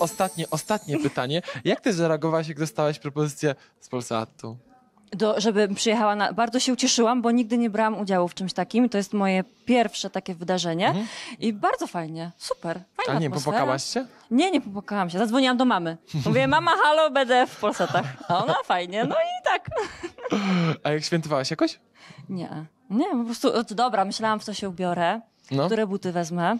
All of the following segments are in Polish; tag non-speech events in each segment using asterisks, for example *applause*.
ostatnie, ostatnie pytanie. Jak ty zareagowałaś, jak dostałaś propozycję z Polsatu? do, żeby przyjechała na... Bardzo się ucieszyłam, bo nigdy nie brałam udziału w czymś takim. To jest moje pierwsze takie wydarzenie mhm. i bardzo fajnie, super, fajna A nie atmosfera. popłakałaś się? Nie, nie popłakałam się. Zadzwoniłam do mamy. Mówię, *laughs* mama, halo, będę w Polsatach. A ona, fajnie, no i tak. A jak świętowałaś jakoś? Nie, nie, po prostu, dobra, myślałam w co się ubiorę, no. które buty wezmę.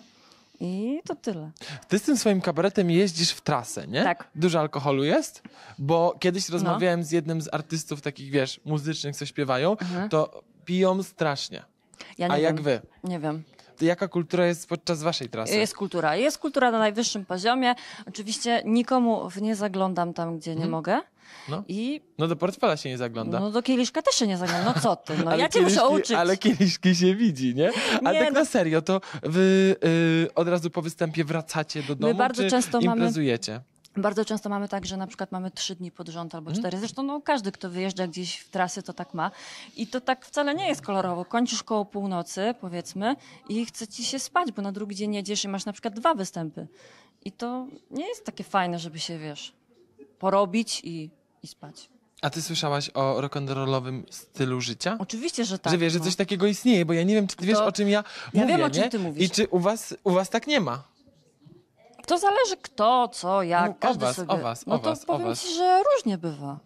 I to tyle. Ty z tym swoim kabaretem jeździsz w trasę, nie? Tak. Dużo alkoholu jest? Bo kiedyś no. rozmawiałem no. z jednym z artystów takich, wiesz, muzycznych, co śpiewają, mhm. to piją strasznie. Ja nie A wiem. jak wy? Nie wiem jaka kultura jest podczas waszej trasy? Jest kultura. Jest kultura na najwyższym poziomie. Oczywiście nikomu w nie zaglądam tam, gdzie nie mhm. mogę. No. I... no do portfela się nie zagląda. No do kieliszka też się nie zagląda. No co ty? No ja cię muszę uczyć. Ale kieliszki się widzi, nie? A nie, tak no... na serio, to wy y, od razu po występie wracacie do domu, My bardzo często imprezujecie? Mamy... Bardzo często mamy tak, że na przykład mamy trzy dni pod rząd albo mhm. cztery. Zresztą no, każdy, kto wyjeżdża gdzieś w trasy, to tak ma. I to tak wcale nie jest kolorowo. Kończysz koło północy, powiedzmy, i chce ci się spać, bo na drugi dzień jedziesz i masz na przykład dwa występy. I to nie jest takie fajne, żeby się, wiesz, porobić i, i spać. A ty słyszałaś o rock'n'rollowym stylu życia? Oczywiście, że tak. Że wiesz, że no. coś takiego istnieje, bo ja nie wiem, czy ty to, wiesz, o czym ja, ja mówię, wiem, o czym ty mówisz. I czy u was, u was tak nie ma? To zależy kto, co, jak, no, każdy o was, sobie. O was, o no to was, powiem was. ci, że różnie bywa.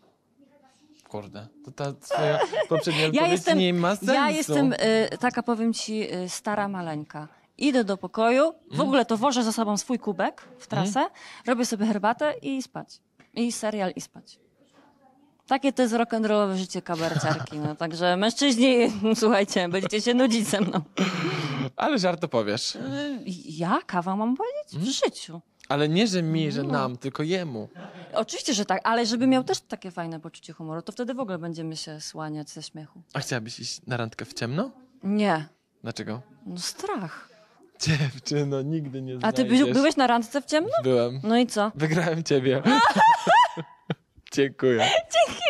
Kurde, to ta twoja poprzednia ja jestem, nie ma sensu. Ja jestem y, taka, powiem ci, y, stara maleńka. Idę do pokoju, w mm. ogóle to wożę za sobą swój kubek w mhm. trasę, mm. robię sobie herbatę i spać. I serial i spać. Takie to jest rock'n'rollowe życie kabarciarki. No, także mężczyźni, *laughs* słuchajcie, będziecie się nudzić ze mną. Ale żarto powiesz. E, ja kawał mam powiedzieć? W hmm? życiu. Ale nie, że mi, że no. nam, tylko jemu. Oczywiście, że tak, ale żeby miał też takie fajne poczucie humoru, to wtedy w ogóle będziemy się słaniać ze śmiechu. A chciałabyś iść na randkę w ciemno? Nie. Dlaczego? No strach. Dziewczyno, nigdy nie znajdziesz. A ty byś, byłeś na randce w ciemno? Byłem. No i co? Wygrałem ciebie. *laughs* Dziękuję. Dzięki.